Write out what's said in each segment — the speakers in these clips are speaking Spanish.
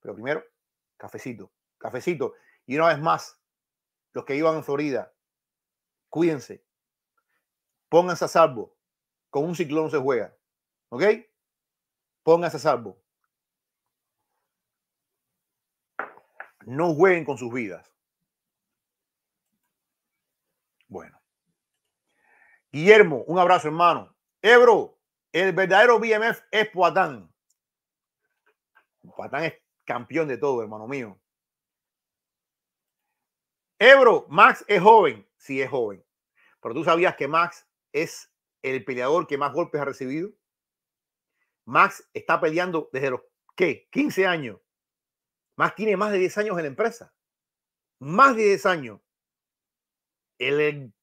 Pero primero, cafecito, cafecito. Y una vez más, los que iban a Florida, cuídense, pónganse a salvo. Con un ciclón se juega. ¿Ok? Pónganse a salvo. No jueguen con sus vidas. Bueno. Guillermo, un abrazo, hermano. Ebro, el verdadero BMF es Poatán. Poatán es campeón de todo, hermano mío. Ebro, Max es joven. Sí, es joven. Pero tú sabías que Max es el peleador que más golpes ha recibido. Max está peleando desde los ¿qué? 15 años. Max tiene más de 10 años en la empresa. Más de 10 años. El, el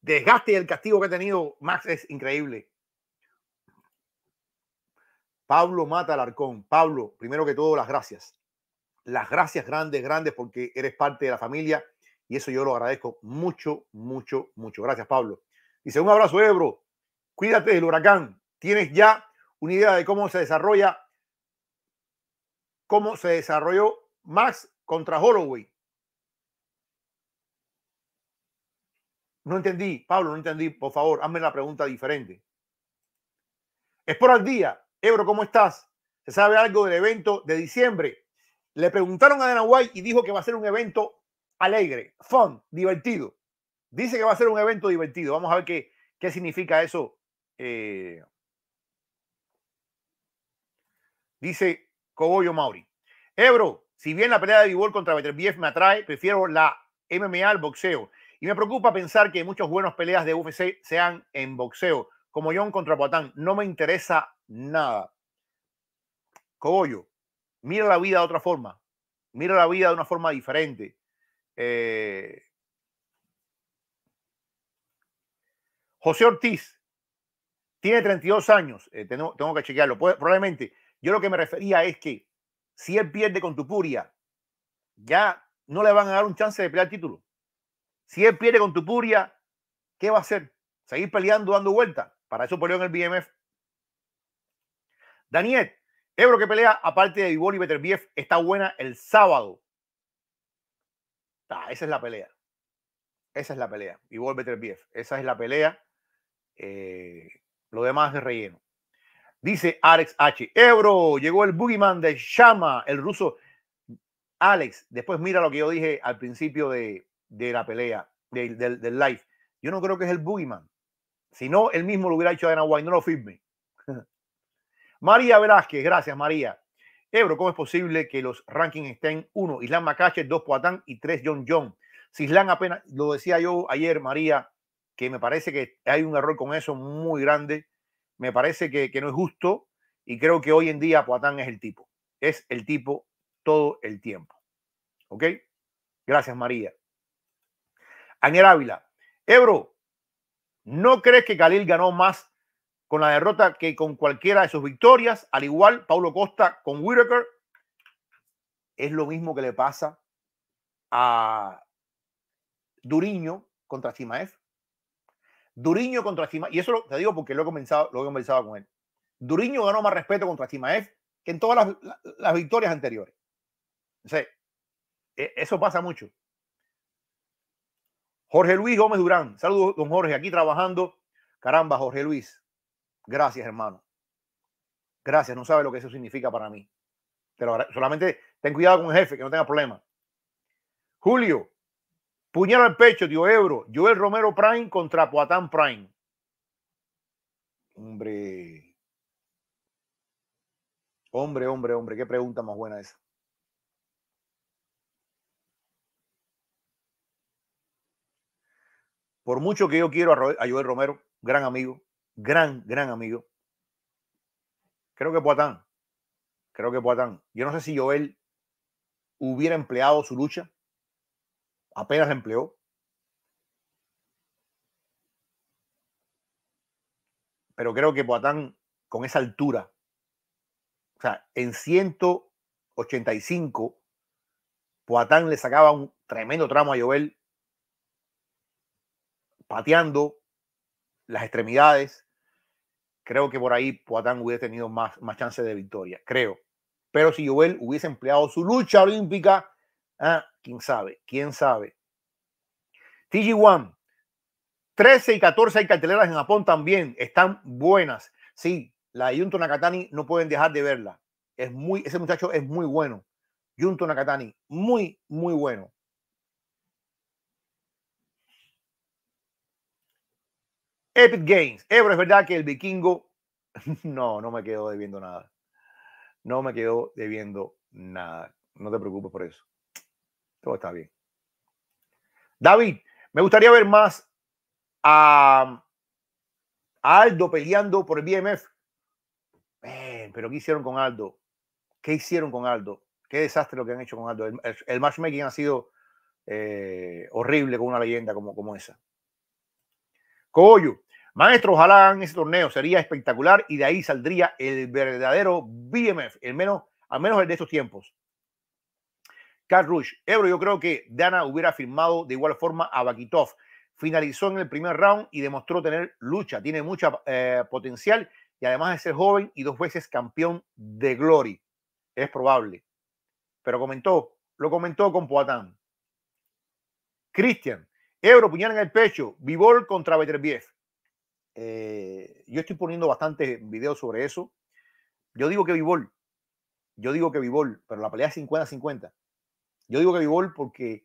desgaste y el castigo que ha tenido Max es increíble. Pablo Mata al Alarcón. Pablo, primero que todo, las gracias. Las gracias grandes, grandes, porque eres parte de la familia y eso yo lo agradezco mucho, mucho, mucho. Gracias, Pablo. Dice, un abrazo, Ebro. Cuídate del huracán. Tienes ya una idea de cómo se desarrolla, cómo se desarrolló Max contra Holloway. No entendí, Pablo, no entendí. Por favor, hazme la pregunta diferente. Es por al día. Ebro, ¿cómo estás? ¿Se sabe algo del evento de diciembre? Le preguntaron a Dana y dijo que va a ser un evento alegre, fun, divertido. Dice que va a ser un evento divertido. Vamos a ver qué, qué significa eso. Eh. dice Cogollo Mauri. Ebro, si bien la pelea de Vivol contra Beterbiev me atrae, prefiero la MMA al boxeo. Y me preocupa pensar que muchos buenos peleas de UFC sean en boxeo, como John contra Patán. No me interesa nada. Cogollo, mira la vida de otra forma, mira la vida de una forma diferente. Eh, José Ortiz tiene 32 años, eh, tengo, que chequearlo, probablemente. Yo lo que me refería es que si él pierde con Tupuria, ya no le van a dar un chance de pelear título. Si él pierde con Tupuria, ¿qué va a hacer? ¿Seguir peleando, dando vueltas? Para eso peleó en el BMF Daniel, Ebro que pelea, aparte de Ivor y Beterbiev, está buena el sábado. esa es la pelea. Esa es la pelea. Ivor Beterbiev. Esa es la pelea. Eh, lo demás es relleno. Dice Alex H. Ebro, llegó el boogeyman de Shama, el ruso. Alex, después mira lo que yo dije al principio de, la pelea, del, live. Yo no creo que es el boogeyman. Si no, él mismo lo hubiera hecho a Dana White. No lo firme. María Velázquez, gracias María. Ebro, ¿cómo es posible que los rankings estén 1, Islán Macache, 2 Poatán y 3 John John? Si Islán apenas, lo decía yo ayer, María, que me parece que hay un error con eso muy grande, me parece que, no es justo y creo que hoy en día Poatán es el tipo, es el tipo todo el tiempo. ¿Ok? Gracias María. Aniel Ávila, Ebro, ¿no crees que Khalil ganó más con la derrota que con cualquiera de sus victorias. Al igual, Paulo Costa con Whitaker es lo mismo que le pasa a Duriño contra Chimaev. Duriño contra Simaev, y eso te digo porque lo he, comenzado, lo he con él. Duriño ganó más respeto contra Simaev que en todas las, victorias anteriores. E, eso pasa mucho. Jorge Luis Gómez Durán. Saludos, don Jorge, aquí trabajando. Caramba, Jorge Luis. Gracias, hermano. Gracias, no sabe lo que eso significa para mí. Pero solamente ten cuidado con el jefe, que no tenga problema. Julio, puñal al pecho, Dio Ebro, Joel Romero Prime contra Poatán Prime. Hombre. Hombre, hombre, hombre, qué pregunta más buena esa. Por mucho que yo quiero a Joel Romero, gran amigo, gran, gran amigo. Creo que Poatán, creo que Poatán. Yo no sé si Joel hubiera empleado su lucha, apenas empleó. Pero creo que Poatán, con esa altura, o sea, en 185, Poatán le sacaba un tremendo tramo a Joel, pateando, las extremidades. Creo que por ahí Poatán hubiera tenido más, más chance de victoria, creo. Pero si Joel hubiese empleado su lucha olímpica, ah, quién sabe, quién sabe. TG1, 13 y 14 hay carteleras en Japón también, están buenas. Sí, la de Junto Nakatani no pueden dejar de verla. Es muy, ese muchacho es muy bueno. Junto Nakatani, muy, muy bueno. Epic Games. Ebro, eh, es verdad que el vikingo. No, no me quedó debiendo nada. No me quedó debiendo nada. No te preocupes por eso. Todo está bien. David, me gustaría ver más a, Aldo peleando por el BMF. pero ¿qué hicieron con Aldo? ¿Qué hicieron con Aldo? Qué desastre lo que han hecho con Aldo. El, matchmaking ha sido eh, horrible con una leyenda como, como esa. Coyo. Maestro, ojalá en ese torneo, sería espectacular y de ahí saldría el verdadero BMF, menos, al menos el de estos tiempos. Carl Rush, Ebro, yo creo que Dana hubiera firmado de igual forma a Bakitov. Finalizó en el primer round y demostró tener lucha, tiene mucho eh, potencial y además de ser joven y dos veces campeón de Glory. Es probable. Pero comentó, lo comentó con Poatán. Christian, Ebro, puñal en el pecho, Vivol contra Veterbiev. Eh, yo estoy poniendo bastantes videos sobre eso. Yo digo que Vivol, yo digo que Vivol, pero la pelea es 50-50. Yo digo que Vivol porque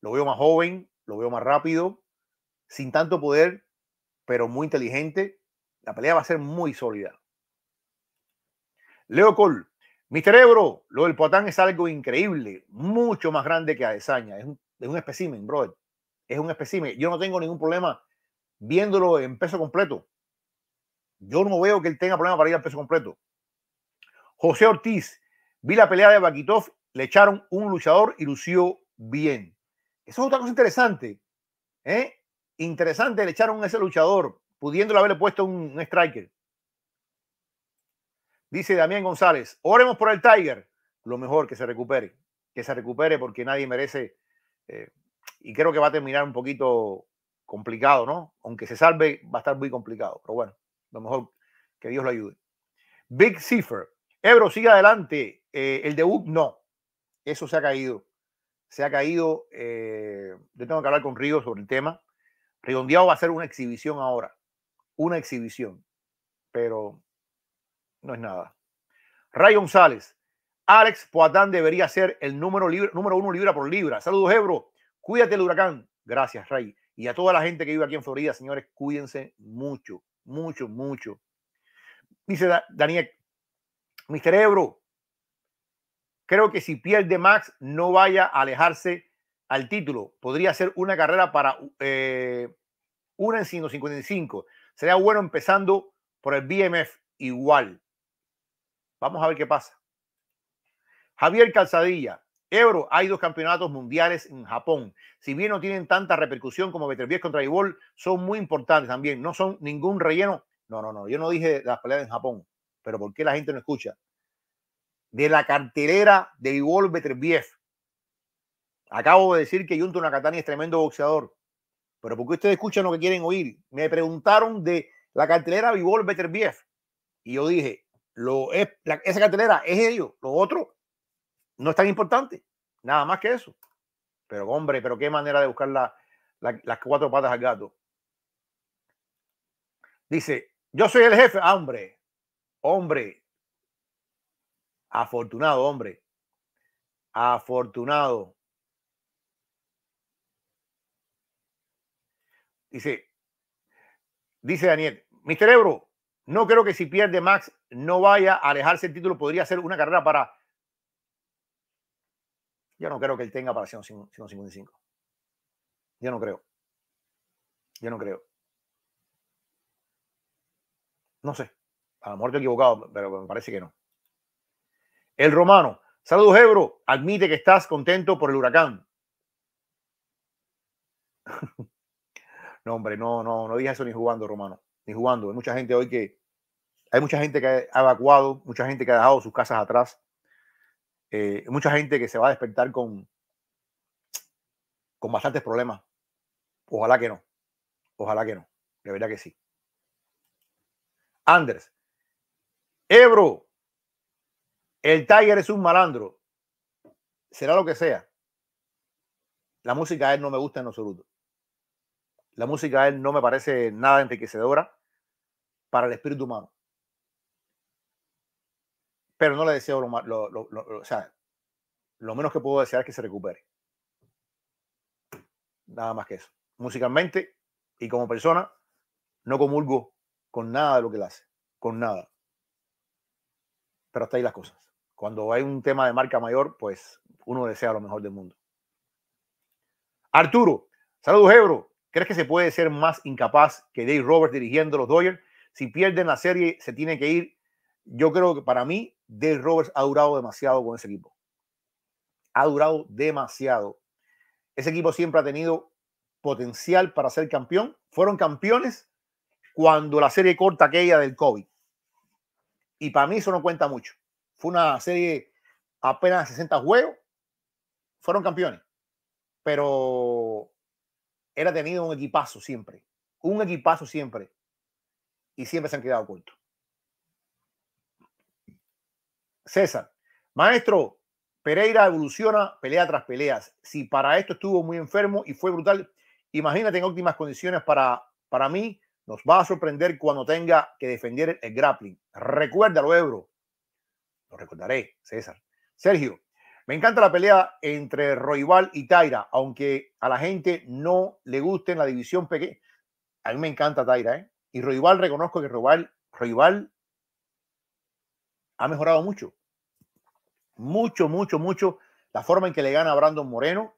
lo veo más joven, lo veo más rápido, sin tanto poder, pero muy inteligente. La pelea va a ser muy sólida. Leo Cole, Mr. Ebro, lo del potán es algo increíble, mucho más grande que Adesanya. Es un, es un espécimen, brother es un espécimen. Yo no tengo ningún problema viéndolo en peso completo. Yo no veo que él tenga problema para ir al peso completo. José Ortiz, vi la pelea de Bakitov, le echaron un luchador y lució bien. Eso es otra cosa interesante. ¿eh? Interesante, le echaron a ese luchador, pudiéndole haberle puesto un, striker. Dice Damián González, oremos por el Tiger, lo mejor que se recupere, que se recupere porque nadie merece eh, y creo que va a terminar un poquito complicado, ¿no? Aunque se salve, va a estar muy complicado. Pero bueno, lo mejor que Dios lo ayude. Big Cipher. Ebro, sigue adelante. Eh, el debut, no. Eso se ha caído. Se ha caído. Eh, yo tengo que hablar con Río sobre el tema. Redondeado va a hacer una exhibición ahora. Una exhibición. Pero no es nada. Ray González. Alex Poatán debería ser el número, número uno libra por libra. Saludos, Ebro. Cuídate el huracán. Gracias, Rey. Y a toda la gente que vive aquí en Florida, señores, cuídense mucho, mucho, mucho. Dice Daniel, mi Ebro, creo que si pierde Max, no vaya a alejarse al título. Podría ser una carrera para eh, una en 155. Sería bueno empezando por el BMF igual. Vamos a ver qué pasa. Javier Calzadilla, Euro, hay dos campeonatos mundiales en Japón. Si bien no tienen tanta repercusión como Beterbiev contra Ibol, son muy importantes también. No son ningún relleno. No, no, no. Yo no dije las peleas en Japón. Pero ¿por qué la gente no escucha? De la cartelera de Ibol Beterbiev. Acabo de decir que Junto Nakatani es tremendo boxeador. Pero ¿por qué ustedes escuchan lo que quieren oír? Me preguntaron de la cartelera Ibol Beterbiev. Y yo dije, lo es, esa cartelera es ellos. Lo otro no es tan importante, nada más que eso. Pero hombre, pero qué manera de buscar las cuatro patas al gato. Dice, yo soy el jefe, ah, hombre, hombre, afortunado, hombre, afortunado. Dice, dice Daniel, mi Ebro, no creo que si pierde Max no vaya a alejarse el título, podría ser una carrera para yo no creo que él tenga para 155. Yo no creo. Yo no creo. No sé. A lo mejor he equivocado, pero me parece que no. El romano. Saludos, Ebro. Admite que estás contento por el huracán. no, hombre, no, no, no dije eso ni jugando, romano. Ni jugando. Hay mucha gente hoy que. Hay mucha gente que ha evacuado, mucha gente que ha dejado sus casas atrás. Eh, mucha gente que se va a despertar con, con bastantes problemas. Ojalá que no. Ojalá que no. la verdad que sí. Andrés. Ebro. El Tiger es un malandro. Será lo que sea. La música a él no me gusta en absoluto. La música a él no me parece nada enriquecedora para el espíritu humano pero no le deseo lo, menos que puedo desear es que se recupere. Nada más que eso. Musicalmente y como persona, no comulgo con nada de lo que él hace, con nada. Pero hasta ahí las cosas. Cuando hay un tema de marca mayor, pues uno desea lo mejor del mundo. Arturo, saludos, Ebro. ¿Crees que se puede ser más incapaz que Dave Roberts dirigiendo los Dodgers? Si pierden la serie, se tiene que ir. Yo creo que para mí de Roberts ha durado demasiado con ese equipo. Ha durado demasiado. Ese equipo siempre ha tenido potencial para ser campeón. Fueron campeones cuando la serie corta aquella del COVID. Y para mí eso no cuenta mucho. Fue una serie apenas 60 juegos. Fueron campeones. Pero era tenido un equipazo siempre. Un equipazo siempre. Y siempre se han quedado cortos. César, maestro, Pereira evoluciona pelea tras peleas. Si para esto estuvo muy enfermo y fue brutal, imagínate en óptimas condiciones para, para mí, nos va a sorprender cuando tenga que defender el grappling. Recuérdalo, Ebro. Lo recordaré, César. Sergio, me encanta la pelea entre Roival y Taira, aunque a la gente no le guste en la división pequeña. A mí me encanta Taira, ¿eh? Y Roival, reconozco que Roival ha mejorado mucho. Mucho, mucho, mucho la forma en que le gana a Brandon Moreno.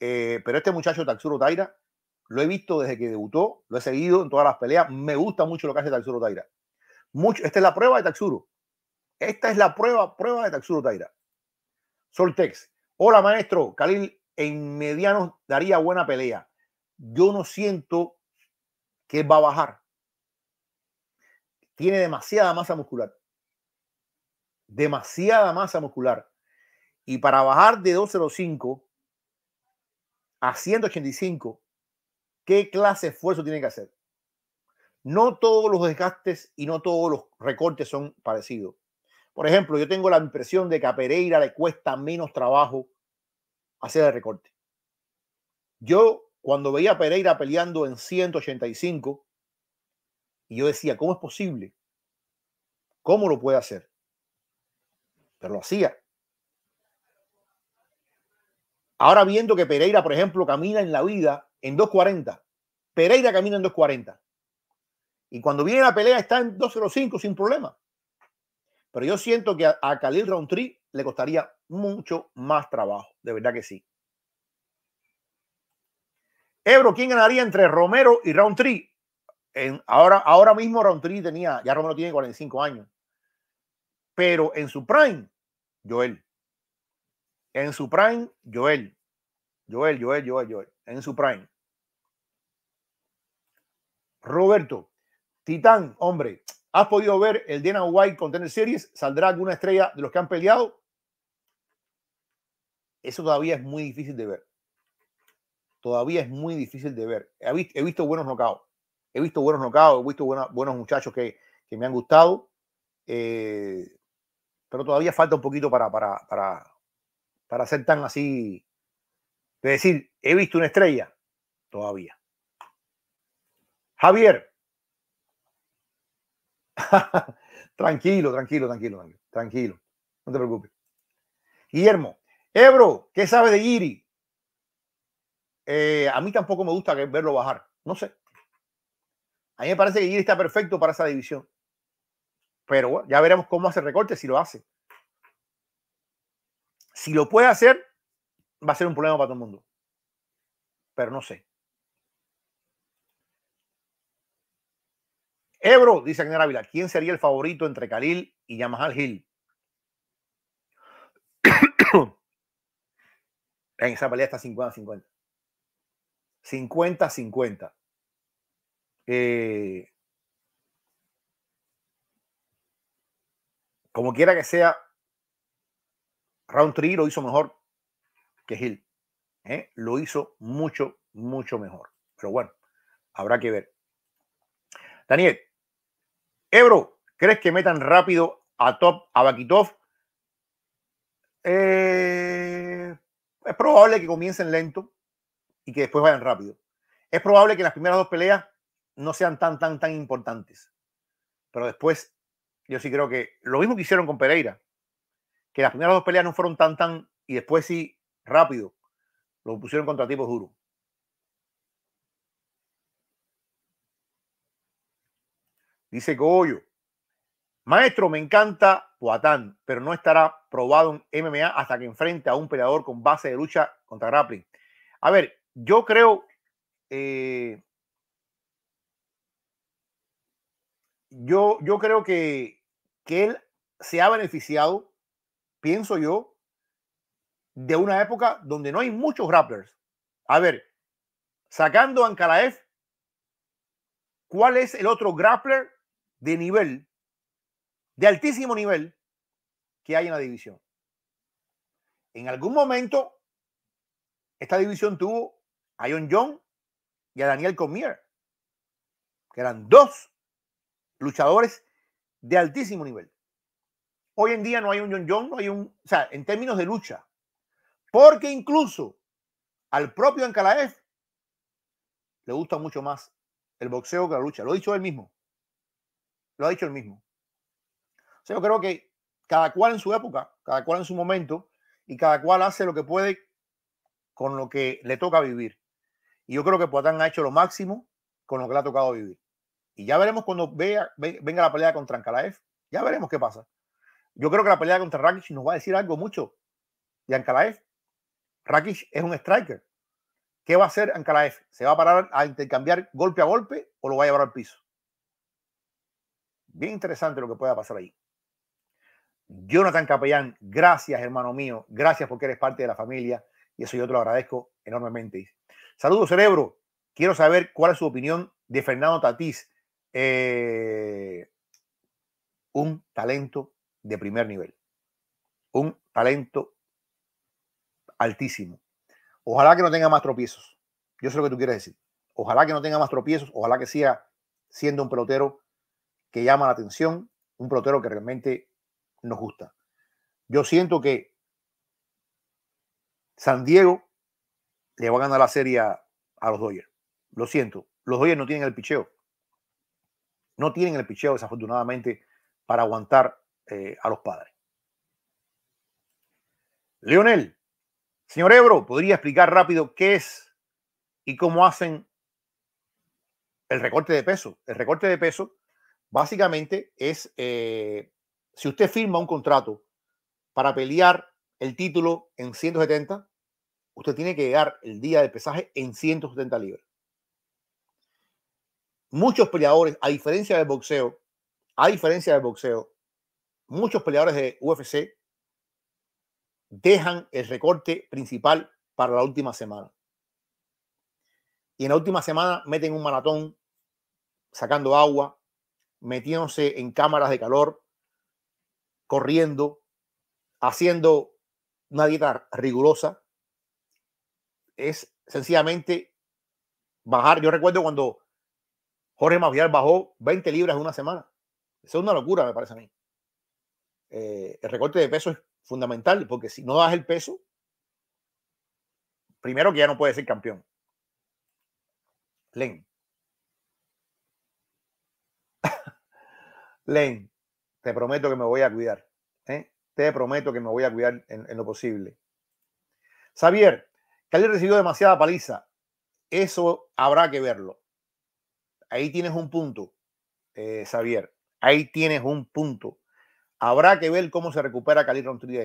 Eh, pero este muchacho taxuro Taira, lo he visto desde que debutó, lo he seguido en todas las peleas. Me gusta mucho lo que hace Taxuro Taira. Mucho, esta es la prueba de taxuro Esta es la prueba, prueba de taxuro Taira. Soltex. Hola, maestro. Khalil en medianos daría buena pelea. Yo no siento que va a bajar. Tiene demasiada masa muscular demasiada masa muscular. Y para bajar de 205 a 185, ¿qué clase de esfuerzo tiene que hacer? No todos los desgastes y no todos los recortes son parecidos. Por ejemplo, yo tengo la impresión de que a Pereira le cuesta menos trabajo hacer el recorte. Yo, cuando veía a Pereira peleando en 185, y yo decía, ¿cómo es posible? ¿Cómo lo puede hacer? pero lo hacía. Ahora viendo que Pereira, por ejemplo, camina en la vida en 2.40. Pereira camina en 2.40. Y cuando viene la pelea está en 2.05 sin problema. Pero yo siento que a, Khalil Roundtree le costaría mucho más trabajo. De verdad que sí. Ebro, ¿quién ganaría entre Romero y Roundtree? En, ahora, ahora mismo Roundtree tenía, ya Romero tiene 45 años. Pero en su prime, Joel. En su prime, Joel. Joel, Joel, Joel, Joel. En su prime. Roberto, Titán, hombre, ¿has podido ver el Dana White Contender Series? ¿Saldrá alguna estrella de los que han peleado? Eso todavía es muy difícil de ver. Todavía es muy difícil de ver. He visto, buenos knockouts. He visto buenos knockouts, he visto buenos muchachos que, que me han gustado. Eh, pero todavía falta un poquito para, para, para, para ser tan así. De decir, he visto una estrella, todavía. Javier. tranquilo, tranquilo, tranquilo, tranquilo. No te preocupes. Guillermo. Ebro, ¿qué sabe de Giri? Eh, a mí tampoco me gusta verlo bajar. No sé. A mí me parece que Giri está perfecto para esa división. Pero ya veremos cómo hace recorte si lo hace. Si lo puede hacer, va a ser un problema para todo el mundo. Pero no sé. Ebro, dice Agner Ávila, ¿quién sería el favorito entre Khalil y Yamahal Hill? en esa pelea está 50-50. 50-50. Eh, Como quiera que sea, Round 3 lo hizo mejor que Hill. ¿eh? Lo hizo mucho, mucho mejor. Pero bueno, habrá que ver. Daniel, Ebro, ¿crees que metan rápido a Top, a Bakitov? Eh, es probable que comiencen lento y que después vayan rápido. Es probable que las primeras dos peleas no sean tan, tan, tan importantes. Pero después yo sí creo que lo mismo que hicieron con Pereira, que las primeras dos peleas no fueron tan tan y después sí rápido lo pusieron contra tipos duros. Dice Goyo, maestro, me encanta Poatán, pero no estará probado en MMA hasta que enfrente a un peleador con base de lucha contra grappling. A ver, yo creo, eh, yo, yo creo que que él se ha beneficiado, pienso yo, de una época donde no hay muchos grapplers. A ver, sacando a Ankalaev, ¿cuál es el otro grappler de nivel, de altísimo nivel, que hay en la división? En algún momento, esta división tuvo a John John y a Daniel Comier, que eran dos luchadores de altísimo nivel. Hoy en día no hay un John John, no hay un, o sea, en términos de lucha, porque incluso al propio Encalaez le gusta mucho más el boxeo que la lucha. Lo ha dicho él mismo. Lo ha dicho él mismo. O sea, yo creo que cada cual en su época, cada cual en su momento, y cada cual hace lo que puede con lo que le toca vivir. Y yo creo que Poatán ha hecho lo máximo con lo que le ha tocado vivir. Y ya veremos cuando venga la pelea contra Ankalaev. Ya veremos qué pasa. Yo creo que la pelea contra Rakic nos va a decir algo mucho de Ankalaev. Rakic es un striker. ¿Qué va a hacer Ankalaev? ¿Se va a parar a intercambiar golpe a golpe o lo va a llevar al piso? Bien interesante lo que pueda pasar ahí. Jonathan Capellán, gracias hermano mío, gracias porque eres parte de la familia y eso yo te lo agradezco enormemente. Saludos cerebro, quiero saber cuál es su opinión de Fernando Tatís eh, un talento de primer nivel, un talento altísimo. Ojalá que no tenga más tropiezos. Yo sé lo que tú quieres decir. Ojalá que no tenga más tropiezos, ojalá que siga siendo un pelotero que llama la atención, un pelotero que realmente nos gusta. Yo siento que San Diego le va a ganar la serie a, a los Dodgers. Lo siento, los Dodgers no tienen el picheo. No tienen el picheo, desafortunadamente, para aguantar eh, a los padres. Leonel, señor Ebro, ¿podría explicar rápido qué es y cómo hacen el recorte de peso? El recorte de peso básicamente es eh, si usted firma un contrato para pelear el título en 170, usted tiene que llegar el día de pesaje en 170 libras muchos peleadores, a diferencia del boxeo, a diferencia del boxeo, muchos peleadores de UFC dejan el recorte principal para la última semana. Y en la última semana meten un maratón sacando agua, metiéndose en cámaras de calor, corriendo, haciendo una dieta rigurosa. Es sencillamente bajar. Yo recuerdo cuando Jorge Mavial bajó 20 libras en una semana. Eso es una locura, me parece a mí. Eh, el recorte de peso es fundamental porque si no das el peso, primero que ya no puedes ser campeón. Len. Len, te prometo que me voy a cuidar. ¿eh? Te prometo que me voy a cuidar en, en lo posible. Xavier, Cali recibió demasiada paliza. Eso habrá que verlo ahí tienes un punto, eh, Xavier. Ahí tienes un punto. Habrá que ver cómo se recupera Khalil Rontri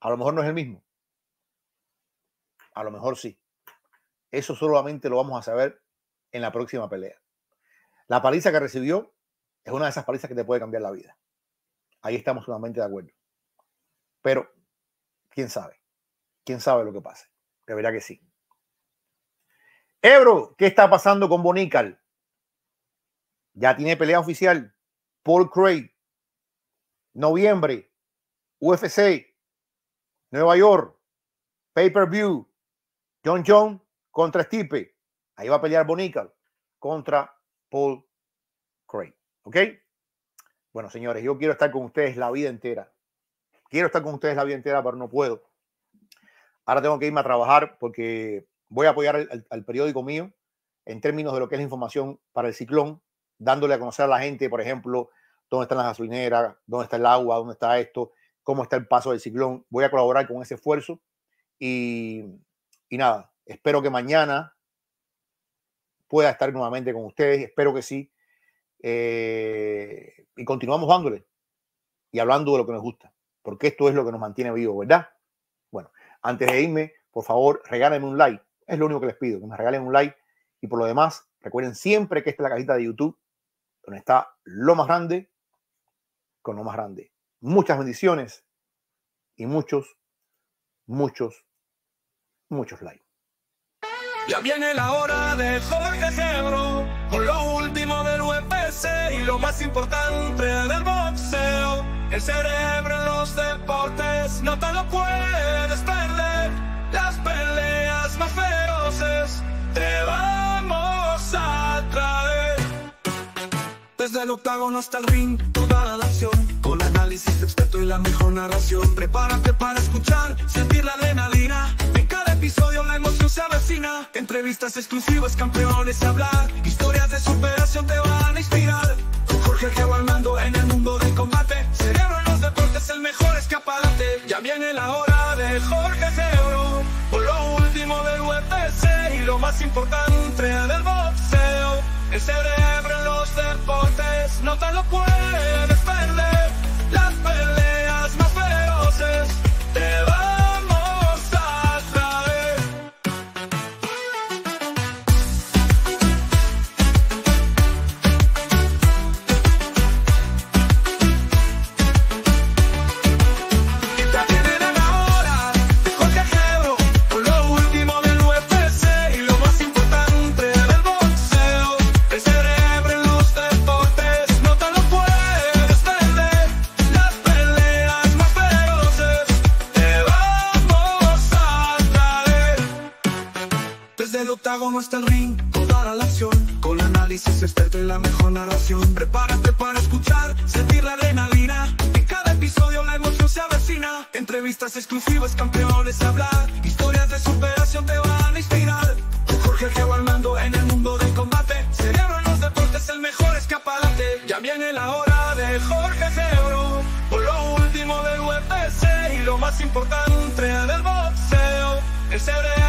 A lo mejor no es el mismo. A lo mejor sí. Eso solamente lo vamos a saber en la próxima pelea. La paliza que recibió es una de esas palizas que te puede cambiar la vida. Ahí estamos sumamente de acuerdo. Pero, ¿quién sabe? ¿Quién sabe lo que pase? De verdad que sí. Ebro, ¿qué está pasando con Bonical? Ya tiene pelea oficial. Paul Craig. Noviembre. UFC. Nueva York. Pay-per-view. John John contra Stipe. Ahí va a pelear Bonical contra Paul Craig. ¿Ok? Bueno, señores, yo quiero estar con ustedes la vida entera. Quiero estar con ustedes la vida entera, pero no puedo. Ahora tengo que irme a trabajar porque voy a apoyar al, periódico mío en términos de lo que es la información para el ciclón, dándole a conocer a la gente, por ejemplo, dónde están las gasolineras, dónde está el agua, dónde está esto, cómo está el paso del ciclón. Voy a colaborar con ese esfuerzo y, y nada, espero que mañana pueda estar nuevamente con ustedes, espero que sí. Eh, y continuamos dándole y hablando de lo que nos gusta, porque esto es lo que nos mantiene vivos, ¿verdad? Bueno, antes de irme, por favor, regálenme un like, es lo único que les pido, que me regalen un like. Y por lo demás, recuerden siempre que esta es la cajita de YouTube, donde está lo más grande con lo más grande. Muchas bendiciones y muchos, muchos, muchos likes. Ya viene la hora de el cerebro con lo último del UFC y lo más importante del boxeo. El cerebro en los deportes no te lo puedes perder. Las peleas más feroces te vamos a traer. Desde el octágono hasta el ring, toda la acción. Con análisis de experto y la mejor narración. Prepárate para escuchar, sentir la adrenalina. En cada episodio la emoción se avecina. Entrevistas exclusivas, campeones a hablar. Historias de superación te van a inspirar. Con Jorge Armando en el mundo del combate. Cerebro en los deportes, el mejor escaparate. Ya viene la hora de Jorge Geo del UFC y lo más importante del boxeo. El cerebro en los deportes no te lo puedes perder. hasta el ring, toda la acción, con análisis experto este y la mejor narración. Prepárate para escuchar, sentir la adrenalina. En cada episodio la emoción se avecina. Entrevistas exclusivas, campeones hablar. Historias de superación te van a inspirar. Jorge Geo Armando en el mundo del combate. Cerebro en los deportes, el mejor escaparate. Ya viene la hora de Jorge Geo. Por lo último del UFC y lo más importante del boxeo. El cerebro